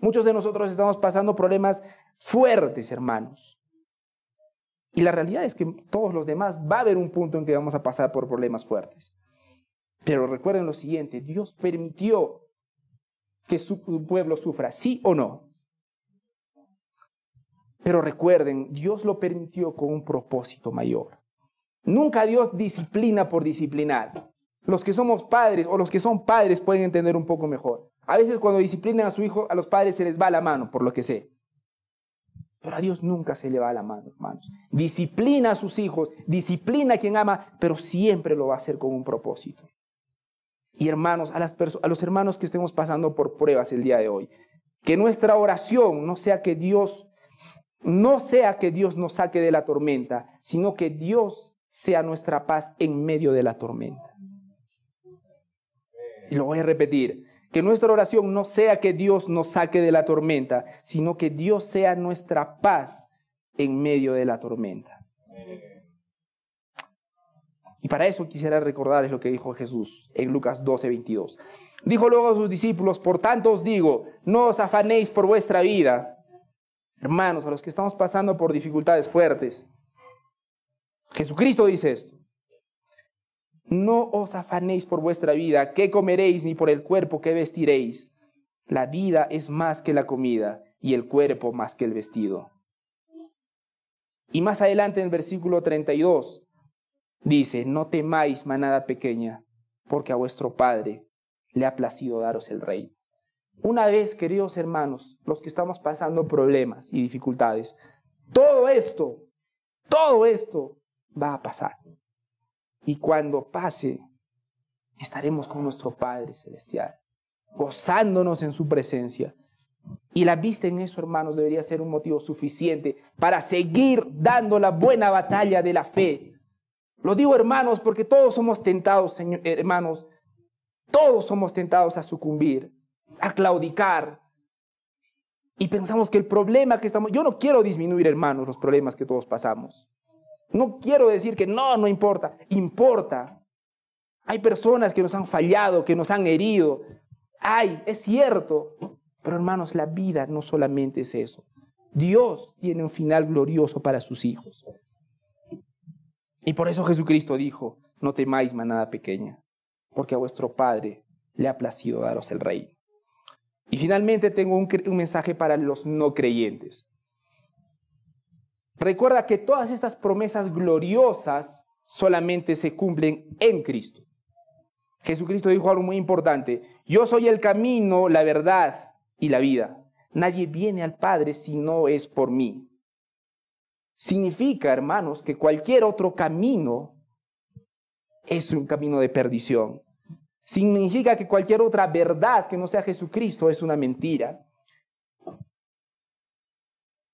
Muchos de nosotros estamos pasando problemas fuertes, hermanos. Y la realidad es que todos los demás va a haber un punto en que vamos a pasar por problemas fuertes. Pero recuerden lo siguiente, Dios permitió que su pueblo sufra, sí o no. Pero recuerden, Dios lo permitió con un propósito mayor. Nunca Dios disciplina por disciplinar los que somos padres o los que son padres pueden entender un poco mejor. A veces cuando disciplinan a su hijo, a los padres se les va la mano, por lo que sé. Pero a Dios nunca se le va la mano, hermanos. Disciplina a sus hijos, disciplina a quien ama, pero siempre lo va a hacer con un propósito. Y hermanos, a, a los hermanos que estemos pasando por pruebas el día de hoy, que nuestra oración no sea que Dios, no sea que Dios nos saque de la tormenta, sino que Dios sea nuestra paz en medio de la tormenta y lo voy a repetir, que nuestra oración no sea que Dios nos saque de la tormenta, sino que Dios sea nuestra paz en medio de la tormenta. Y para eso quisiera recordarles lo que dijo Jesús en Lucas 12, 22. Dijo luego a sus discípulos, por tanto os digo, no os afanéis por vuestra vida. Hermanos, a los que estamos pasando por dificultades fuertes. Jesucristo dice esto. No os afanéis por vuestra vida, qué comeréis, ni por el cuerpo, que vestiréis. La vida es más que la comida, y el cuerpo más que el vestido. Y más adelante en el versículo 32 dice, no temáis manada pequeña, porque a vuestro Padre le ha placido daros el rey. Una vez, queridos hermanos, los que estamos pasando problemas y dificultades, todo esto, todo esto va a pasar. Y cuando pase, estaremos con nuestro Padre Celestial, gozándonos en su presencia. Y la vista en eso, hermanos, debería ser un motivo suficiente para seguir dando la buena batalla de la fe. Lo digo, hermanos, porque todos somos tentados, eh, hermanos, todos somos tentados a sucumbir, a claudicar. Y pensamos que el problema que estamos, yo no quiero disminuir, hermanos, los problemas que todos pasamos. No quiero decir que no, no importa, importa. Hay personas que nos han fallado, que nos han herido. Ay, es cierto. Pero hermanos, la vida no solamente es eso. Dios tiene un final glorioso para sus hijos. Y por eso Jesucristo dijo, no temáis manada pequeña, porque a vuestro Padre le ha placido daros el reino. Y finalmente tengo un mensaje para los no creyentes. Recuerda que todas estas promesas gloriosas solamente se cumplen en Cristo. Jesucristo dijo algo muy importante, yo soy el camino, la verdad y la vida. Nadie viene al Padre si no es por mí. Significa, hermanos, que cualquier otro camino es un camino de perdición. Significa que cualquier otra verdad que no sea Jesucristo es una mentira.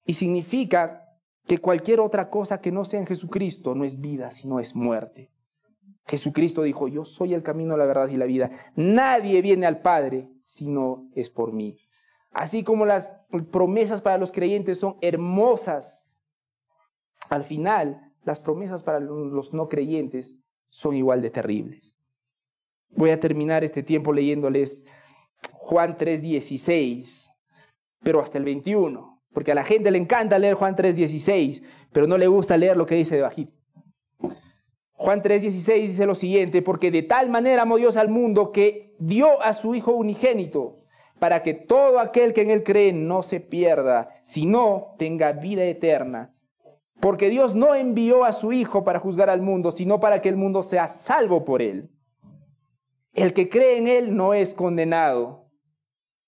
Y significa que cualquier otra cosa que no sea en Jesucristo no es vida, sino es muerte. Jesucristo dijo, yo soy el camino, la verdad y la vida. Nadie viene al Padre si no es por mí. Así como las promesas para los creyentes son hermosas, al final las promesas para los no creyentes son igual de terribles. Voy a terminar este tiempo leyéndoles Juan 3:16, pero hasta el 21. Porque a la gente le encanta leer Juan 3.16, pero no le gusta leer lo que dice de bajit Juan 3.16 dice lo siguiente, porque de tal manera amó Dios al mundo que dio a su Hijo unigénito, para que todo aquel que en él cree no se pierda, sino tenga vida eterna. Porque Dios no envió a su Hijo para juzgar al mundo, sino para que el mundo sea salvo por él. El que cree en él no es condenado,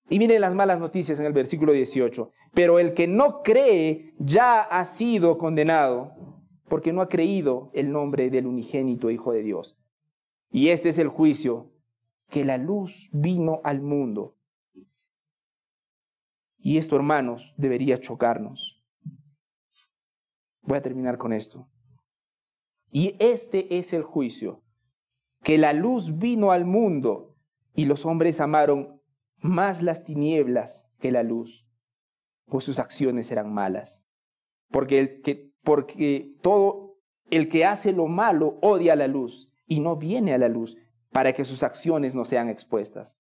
y miren las malas noticias en el versículo 18. Pero el que no cree ya ha sido condenado, porque no ha creído el nombre del unigénito Hijo de Dios. Y este es el juicio, que la luz vino al mundo. Y esto, hermanos, debería chocarnos. Voy a terminar con esto. Y este es el juicio, que la luz vino al mundo y los hombres amaron más las tinieblas que la luz, pues sus acciones serán malas. Porque, el porque todo el que hace lo malo odia la luz y no viene a la luz para que sus acciones no sean expuestas.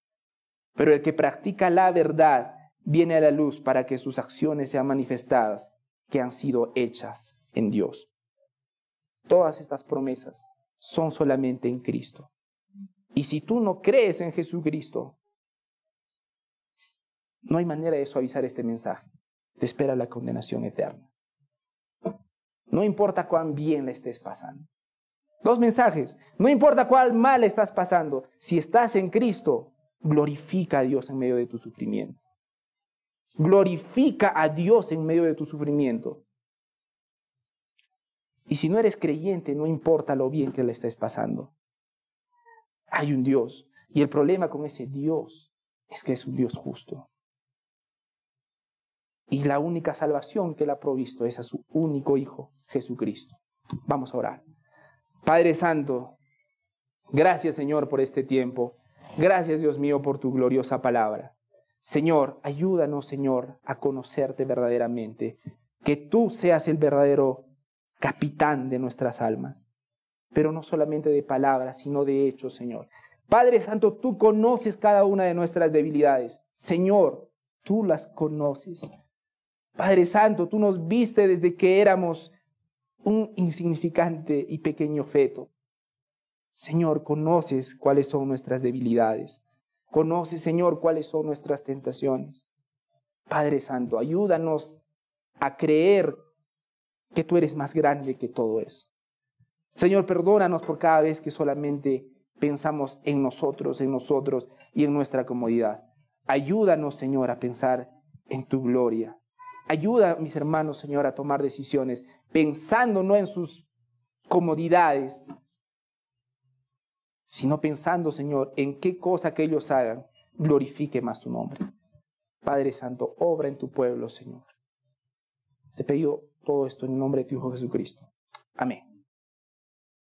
Pero el que practica la verdad viene a la luz para que sus acciones sean manifestadas, que han sido hechas en Dios. Todas estas promesas son solamente en Cristo. Y si tú no crees en Jesucristo, no hay manera de suavizar este mensaje. Te espera la condenación eterna. No importa cuán bien la estés pasando. Dos mensajes. No importa cuál mal estás pasando. Si estás en Cristo, glorifica a Dios en medio de tu sufrimiento. Glorifica a Dios en medio de tu sufrimiento. Y si no eres creyente, no importa lo bien que le estés pasando. Hay un Dios. Y el problema con ese Dios es que es un Dios justo. Y la única salvación que Él ha provisto es a su único Hijo, Jesucristo. Vamos a orar. Padre Santo, gracias Señor por este tiempo. Gracias Dios mío por tu gloriosa palabra. Señor, ayúdanos Señor a conocerte verdaderamente. Que tú seas el verdadero capitán de nuestras almas. Pero no solamente de palabras, sino de hechos, Señor. Padre Santo, tú conoces cada una de nuestras debilidades. Señor, tú las conoces. Padre Santo, tú nos viste desde que éramos un insignificante y pequeño feto. Señor, conoces cuáles son nuestras debilidades. Conoces, Señor, cuáles son nuestras tentaciones. Padre Santo, ayúdanos a creer que tú eres más grande que todo eso. Señor, perdónanos por cada vez que solamente pensamos en nosotros, en nosotros y en nuestra comodidad. Ayúdanos, Señor, a pensar en tu gloria, Ayuda a mis hermanos, Señor, a tomar decisiones, pensando no en sus comodidades, sino pensando, Señor, en qué cosa que ellos hagan glorifique más tu nombre. Padre Santo, obra en tu pueblo, Señor. Te pido todo esto en el nombre de tu Hijo Jesucristo. Amén.